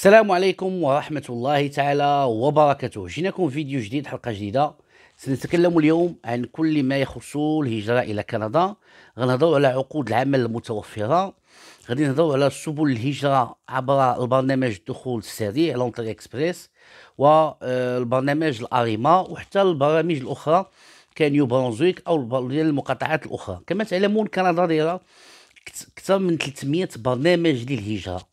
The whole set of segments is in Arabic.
السلام عليكم ورحمة الله تعالى وبركاته جيناكم فيديو جديد حلقة جديدة سنتكلم اليوم عن كل ما يخص الهجرة إلى كندا غنهضروا على عقود العمل المتوفرة غادي نهضروا على سبل الهجرة عبر البرنامج الدخول السريع لونتر اكسبريس والبرنامج آه، الأريما وحتى البرامج الأخرى كان برونزويك أو ديال المقاطعات الأخرى كما تعلمون كندا دايرة أكثر من 300 برنامج للهجرة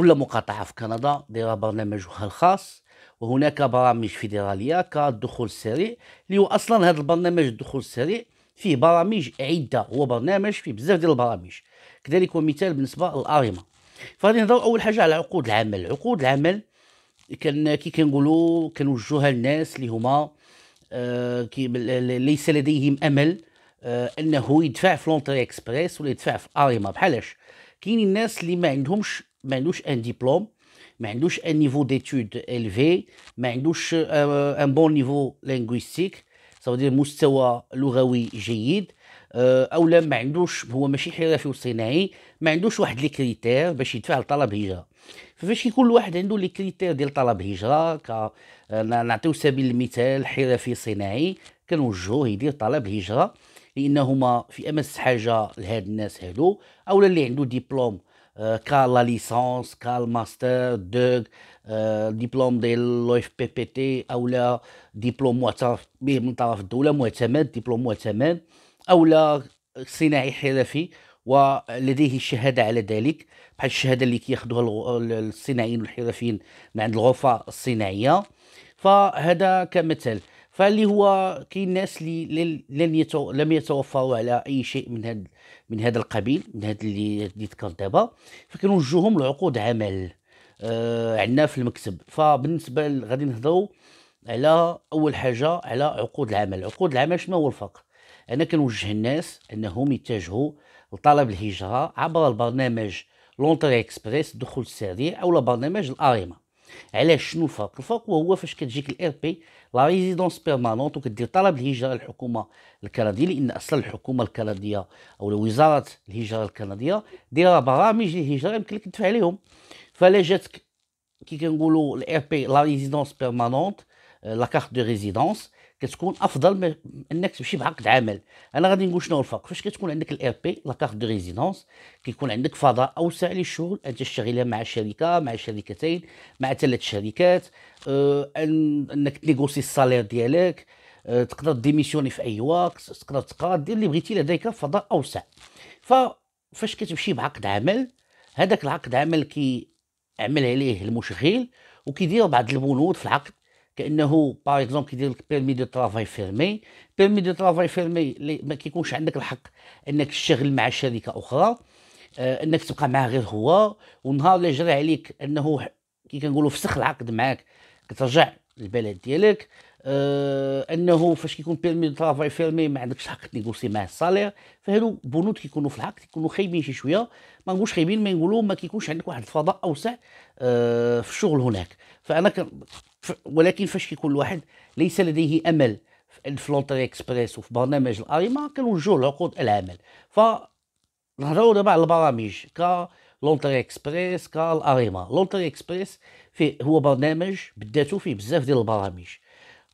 كل مقاطعة في كندا دايرة برنامجها الخاص وهناك برامج فيدرالية كالدخول السريع اللي هو أصلا هذا البرنامج الدخول السريع فيه برامج عدة هو برنامج فيه بزاف ديال البرامج كذلك هو مثال بالنسبة للأريما فغادي نهضروا أول حاجة على عقود العمل عقود العمل كان كي كنقولوا كنوجهها للناس اللي هما آه، كي ليس لديهم امل آه، انه يدفع في لونتري اكسبريس ولا يدفع في اريما بحالاش كاينين الناس اللي ما عندهمش ما عندوش ان ديبلوم ما عندوش ان نيفو ديتود الفي ما عندوش ان بون نيفو لينغويستيك صافي مستوى لغوي جيد آه، اولا ما عندوش هو ماشي حرفي وصناعي ما عندوش واحد لي كريتير باش يدفع لطلب هجره فاش يكون الواحد عنده لي كريتير ديال طلب هجره ك آه، نعطيو سبيل المثال حرفي صناعي كنوجهوه يدير طلب هجره لانهما في امس حاجه لهاد الناس هادو اولا اللي عنده ديبلوم كا لا ليسونس كا الماستر دوغ ديبلوم ديال لويف بي بي تي اولا ديبلوم معترف به من طرف الدوله معتمد ديبلوم معتمد اولا صناعي حرفي ولديه شهادة على ذلك بحال الشهاده اللي كياخذوها الصناعيين والحرفيين من عند الغرفه الصناعيه فهذا كمثل فاللي هو كاين الناس اللي لن يتو... لم يتوفروا على اي شيء من هذا من هذا القبيل من هذا اللي اللي ذكرت دابا فكنوجهوهم لعقود عمل آه عندنا في المكتب فبالنسبه غادي نهضروا على اول حاجه على عقود العمل عقود العمل شنو هو الفرق انا كنوجه الناس انهم يتجهوا لطلب الهجره عبر البرنامج لونتري اكسبريس الدخول السريع او برنامج الاريما علاش شنو الفرق الفرق هو فاش كتجيك الار بي لا ريزيدونس بيرمانونت وكدير طلب الهجره للحكومه الكنديه لان اصلا الحكومه الكنديه او وزاره الهجره الكنديه دايره برامج الهجره يمكن لك تدفع عليهم فلا جاتك كي كنقولوا الار بي لا ريزيدونس بيرمانونت لا كارت دو ريزيدونس كتكون افضل من انك تمشي بعقد عمل انا غادي نقول شنو الفرق فاش كتكون عندك الار بي لا كارت دو ريزيدونس كيكون عندك فضاء اوسع للشغل ان تشتغل مع شركه مع شركتين مع ثلاث شركات أه انك تنيغوسي السالير ديالك أه تقدر ديميسيوني في اي وقت تقدر تقاد دير اللي بغيتي لديك فضاء اوسع فاش كتمشي بعقد عمل هذاك العقد عمل كي عمل عليه المشغل وكيدير بعض البنود في العقد كانه باغ اكزومبل كيدير لك بيرمي دو ترافاي فيرمي بيرمي دو ترافاي فيرمي ما كيكونش عندك الحق انك تشتغل مع شركه اخرى آه، انك تبقى معاه غير هو والنهار اللي جرى عليك انه كي كنقولوا فسخ العقد معاك كترجع للبلد ديالك آه انه فاش كيكون بيرمي دو ترافاي فيرمي ما عندكش الحق تنيغوسي معاه الصالير فهادو بنود كيكونوا في العقد كيكونوا خايبين شي شويه ما نقولش خايبين ما نقولوا ما كيكونش عندك واحد الفضاء اوسع آه في الشغل هناك فانا ولكن فاش كيكون الواحد ليس لديه امل في لونتري اكسبريس وفي برنامج الاريما كنوجهوا لعقود العمل ف نهضروا دابا على البرامج ك لونتري اكسبريس كالاريما لونتري اكسبريس فيه هو برنامج بداتو فيه بزاف ديال البرامج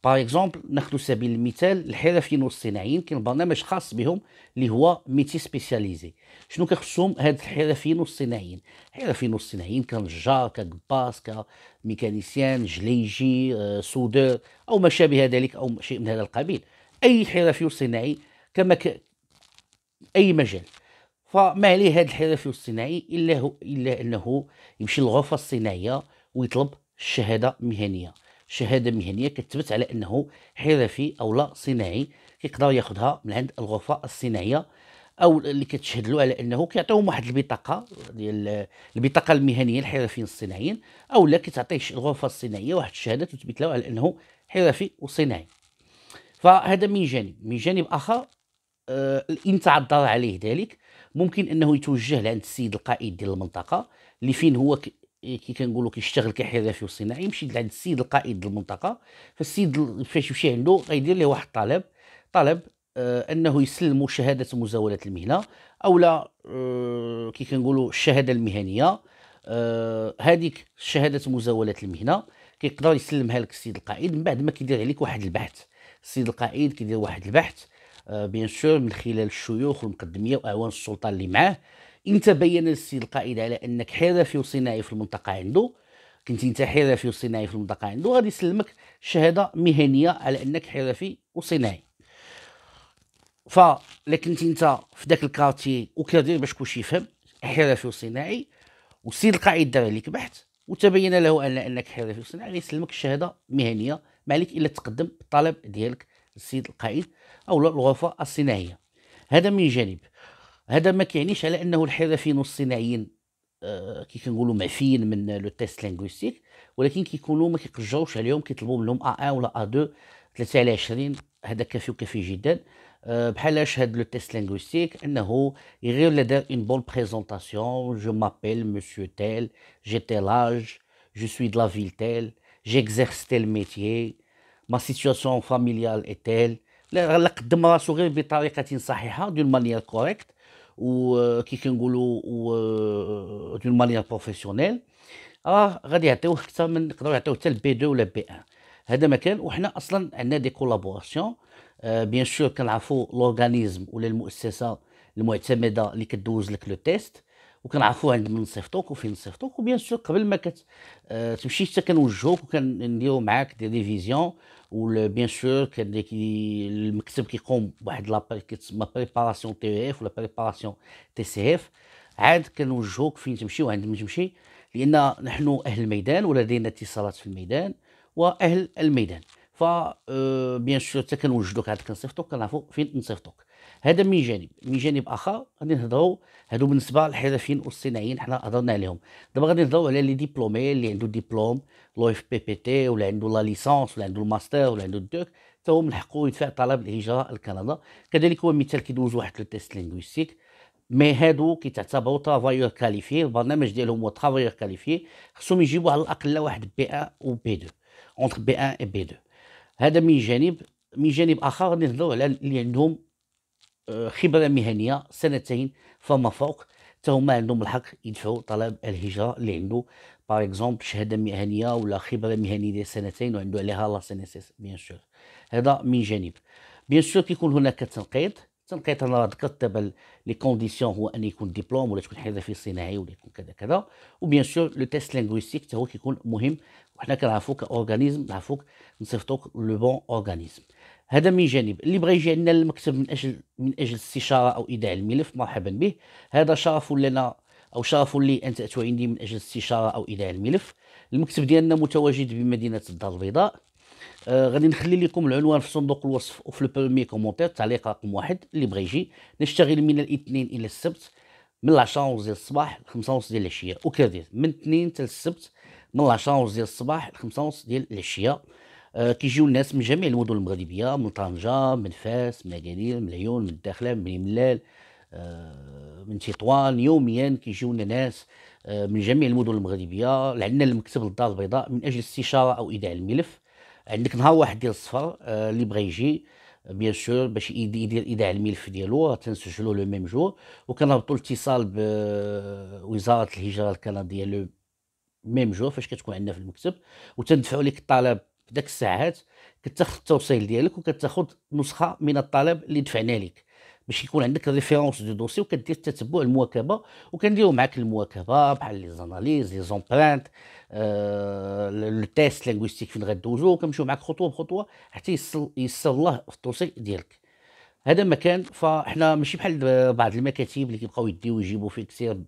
باغ اكزومبل ناخذ سبيل المثال الحرفيين والصناعيين كاين برنامج خاص بهم اللي هو ميتي سبيسياليزي شنو كيخصهم هاد الحرفيين والصناعيين الحرفيين والصناعيين كنجار كباس كميكانيسيان جليجي آه، سودور او ما شابه ذلك او شيء من هذا القبيل اي حرفي وصناعي كما ك... اي مجال فما عليه هذا الحرفي الصناعي الا هو الا انه يمشي للغرفه الصناعيه ويطلب الشهاده المهنيه شهاده مهنيه كتثبت على انه حرفي او لا صناعي كيقدر ياخذها من عند الغرفه الصناعيه او اللي كتشهد له على انه كيعطيهم واحد البطاقه ديال البطاقه المهنيه الحرفيين الصناعيين او لا كتعطيه الغرفه الصناعيه واحد الشهاده تثبت له على انه حرفي وصناعي فهذا من جانب من جانب اخر آه ان تعذر عليه ذلك ممكن انه يتوجه لعند السيد القائد ديال المنطقه اللي فين هو إيه، كي كنقولوا كيشتغل كحرفي وصناعي يمشي لعند السيد القائد المنطقه فالسيد فاش يمشي عنده غيدير ليه واحد الطلب طلب آه انه يسلم شهاده مزاوله المهنه اولا آه كي كنقولوا الشهاده المهنيه آه هذيك شهاده مزاوله المهنه كيقدر يسلمها لك السيد القائد من بعد ما كيدير عليك واحد البحث السيد القائد كيدير واحد البحث آه بيان سور من خلال الشيوخ والمقدميه واعوان السلطه اللي معاه ان تبين للسيد القائد على انك حرفي وصناعي في المنطقه عنده كنت انت حرفي وصناعي في المنطقه عنده غادي يسلمك شهاده مهنيه على انك حرفي وصناعي فلا كنت انت في ذاك الكارتي وكادير باش كلشي يفهم حرفي وصناعي والسيد القائد دار عليك بحث وتبين له ان انك حرفي وصناعي غادي يسلمك الشهاده مهنيه ما عليك الا تقدم الطلب ديالك للسيد القائد او الغرفه الصناعيه هذا من جانب هذا ما كيعنيش على انه الحرفيين والصناعيين آه كي كنقولوا معفيين من لو تيست لينغويستيك ولكن كيكونوا ما كيقجروش عليهم كيطلبوا منهم ا 1 ولا ا 2 3 على 20 هذا كافي وكافي جدا آه، بحال بحالاش هاد لو تيست لينغويستيك انه غير لا دار اون بون بريزونطاسيون جو مابيل مسيو تيل جي تيل اج جو سوي دو لا فيل تيل جيكزيرس تيل ميتي ما سيتياسيون فاميليال اي تيل لا قدم راسو غير بطريقه صحيحه دون مانيير كوريكت وكي كنقولوا دون مانيير بروفيسيونيل راه غادي يعطيوه اكثر من نقدروا يعطيوه حتى البي 2 ولا بي 1 هذا مكان وحنا اصلا عندنا دي كولابوراسيون آه بيان سور كنعرفوا لورغانيزم ولا المؤسسه المعتمده اللي كدوز لك لو تيست وكنعرفوا عند من نصيفطوك وفين نصيفطوك وبيان سور قبل ما كت آه، تمشي حتى كنوجهوك وكنديروا معاك دي دي وبيان سور كان المكتب كيقوم بواحد لابري كتسمى بريباراسيون تي اف ولا بريباراسيون تي سي اف عاد كنوجهوك فين تمشي وعند من تمشي لان نحن اهل الميدان ولدينا اتصالات في الميدان واهل الميدان ف آه، بيان سور حتى كنوجدوك عاد كنصيفطوك كنعرفوا فين نصيفطوك هذا من جانب من جانب اخر غادي نهضروا هادو بالنسبه للحرفيين والصناعيين حنا هضرنا عليهم دابا غادي نهضروا على لي ديبلومي اللي عنده ديبلوم لو اف بي بي تي ولا عنده لا ليسونس ولا عنده الماستر ولا عنده الدوك حتى هو من حقه يدفع طلب الهجره لكندا كذلك هو مثال كيدوز واحد لو تيست لينغويستيك مي هادو كيتعتبروا ترافايور كاليفي البرنامج ديالهم هو ترافايور كاليفي خصهم يجيبوا على الاقل واحد بي 1 و بي 2 اونتر بي 1 و بي 2 هذا من جانب من جانب اخر غادي نهضروا على اللي عندهم خبره مهنيه سنتين فما فوق تهما هما عندهم الحق يدفعوا طلب الهجره اللي عنده باغ اكزومبل شهاده مهنيه ولا خبره مهنيه ديال سنتين وعنده عليها لا سينيسيس بيان سور هذا من جانب بيان سور كيكون هناك تنقيط تنقيط انا راه ذكرت دابا لي كونديسيون هو ان يكون دبلوم ولا تكون حرفي صناعي ولا يكون كذا كذا وبيان سور لو تيست لينغويستيك حتى هو كيكون مهم وحنا كنعرفوك اورغانيزم نعرفوك نصيفطوك لو بون اورغانيزم هذا من جانب اللي بغى يجي عندنا المكتب من اجل من اجل استشاره او ايداع الملف مرحبا به هذا شرف لنا او شرف لي ان تاتوا عندي من اجل استشاره او ايداع الملف المكتب ديالنا متواجد بمدينه الدار البيضاء آه غادي نخلي لكم العنوان في صندوق الوصف وفي لو كومونتير تعليق رقم واحد اللي بغى يجي نشتغل من الاثنين الى السبت من 10 ونص ديال الصباح ل 5 ونص ديال العشيه وكذلك من الاثنين حتى السبت من 10 ونص ديال الصباح ل 5 ونص ديال العشيه آه، كيجيو الناس من جميع المدن المغربيه من طنجه من فاس من اكادير من العيون من الداخله من الملال آه، من تطوان يوميا كيجيونا ناس آه، من جميع المدن المغربيه عندنا المكتب للدار البيضاء من اجل استشاره او ايداع الملف عندك نهار واحد ديال الصفر اللي بغى يجي بيان سور باش يدير ايداع الملف ديالو تنسجلو لو ميم جور وكنربطو الاتصال بوزاره الهجره الكنديه لو ميم جور فاش كتكون عندنا في المكتب وتندفعوا لك الطلب في ذاك الساعات كتاخذ التوصيل ديالك وكتاخذ نسخه من الطلب اللي دفعنا لك باش يكون عندك ريفيرونس دو دوسي وكدير التتبع المواكبه وكنديروا معاك المواكبه بحال لي زاناليز لي زومبرانت آه لو تيست لينغويستيك فين غدوزو وكنمشيو معاك خطوه بخطوه حتى يسر يسر الله في التوصيل ديالك هذا مكان فاحنا ماشي بحال بعض المكاتب اللي كيبقاو يديو يجيبوا فيك سير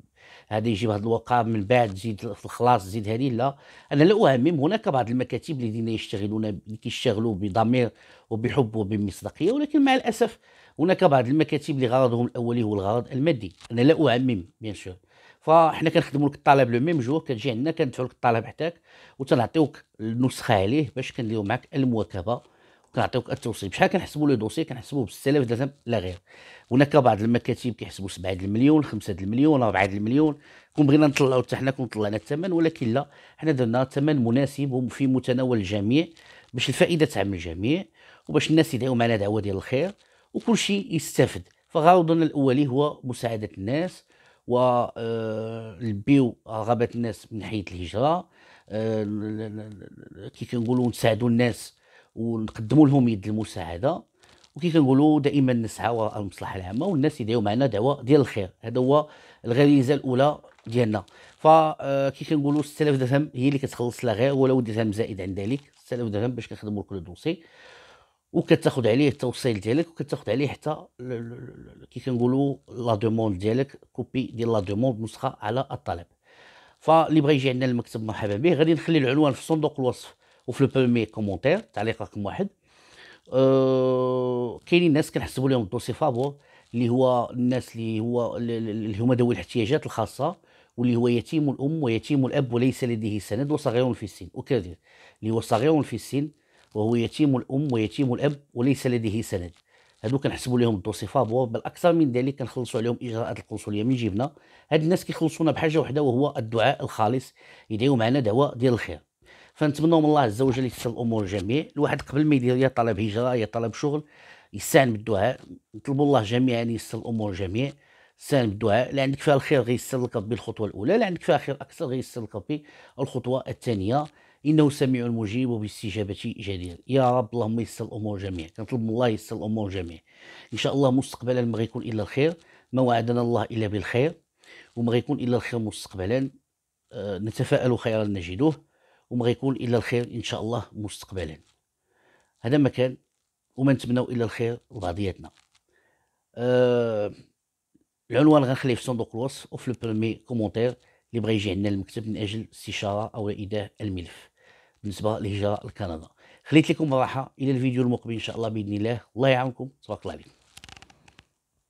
هذا يجيب هذا الوقام من بعد زيد الخلاص زيد هذه لا انا لا اهمم هناك بعض المكاتب الذين يشتغلون كيشتغلوا بضمير وبحب وبمصداقيه ولكن مع الاسف هناك بعض المكاتب اللي غرضهم الاولي هو الغرض المادي انا لا اعمم بيان سور فحنا كنخدموا لك الطلب لو ميم جور كتجي عندنا كندفعوا لك الطلب حتىك وتنعطيوك النسخه عليه باش كنديروا معك المواكبه كنعطيوك التوصيل بشحال كنحسبوا لو دوسي كنحسبوه ب 6000 درهم لا غير هناك بعض المكاتب كيحسبوا 7 المليون 5 المليون 4 المليون كون بغينا نطلعوا حتى حنا كون طلعنا الثمن ولكن لا حنا درنا ثمن مناسب وفي متناول الجميع باش الفائده تعم الجميع وباش الناس يدعيو معنا دعوه ديال الخير وكل شيء يستافد فغرضنا الاولي هو مساعده الناس البيو رغبات الناس من حيث الهجره كي كنقولوا نساعدوا الناس ونقدموا لهم يد المساعده وكي كنقولوا دائما نسعى وراء المصلحه العامه والناس يدعوا معنا دعوه ديال الخير هذا هو الغريزه الاولى ديالنا فكي آه، كنقولوا 6000 درهم هي اللي كتخلص لا غير ولا درهم زائد عن ذلك 6000 درهم باش كنخدموا لكل دوسي وكتاخذ عليه التوصيل ديالك وكتاخذ عليه حتى كي كنقولوا لا دوموند ديالك كوبي ديال لا دوموند نسخه على الطلب فاللي بغى يجي عندنا المكتب مرحبا به غادي نخلي العنوان في صندوق الوصف وفي لو بومي كومونتير تعليق رقم واحد أه كاينين ناس كنحسبوا لهم الدوسي فابور اللي هو الناس اللي هو اللي هما ذوي الاحتياجات الخاصه واللي هو يتيم الام ويتيم الاب وليس لديه سند وصغير في السن اكرر اللي هو صغير في السن وهو يتيم الام ويتيم الاب وليس لديه سند هادو كنحسبوا لهم الدوسي فابور بل اكثر من ذلك كنخلصوا عليهم اجراءات القنصليه من جيبنا هاد الناس كيخلصونا بحاجه وحده وهو الدعاء الخالص يدعيو معنا دعوه ديال الخير فنتمنوا من الله عز وجل يسهل الامور الجميع الواحد قبل ما يدير يا طلب هجره يا طلب شغل يستعن بالدعاء نطلبوا الله جميعا يعني يسهل الامور الجميع يستعن بالدعاء اللي عندك فيها الخير غيسر لك ربي الخطوه الاولى اللي عندك فيها خير اكثر غيسر لك ربي الخطوه الثانيه انه سميع مجيب وباستجابته جدير يا رب اللهم يسر الامور جميع كنطلب من الله يسر الامور جميع ان شاء الله مستقبلا ما غيكون الا الخير ما وعدنا الله الا بالخير وما غيكون الا الخير مستقبلا أه نتفائل خيرا نجدوه وما غيكون الا الخير ان شاء الله مستقبلا هذا ما كان وما نتمنوا الا الخير لبعضياتنا أه العنوان غنخليه في صندوق الوصف وفي لو برومي كومونتير اللي بغى يجي عندنا المكتب من اجل استشاره او ايداع الملف بالنسبه للهجره لكندا خليت لكم راحه الى الفيديو المقبل ان شاء الله باذن الله الله يعاونكم تبارك الله عليكم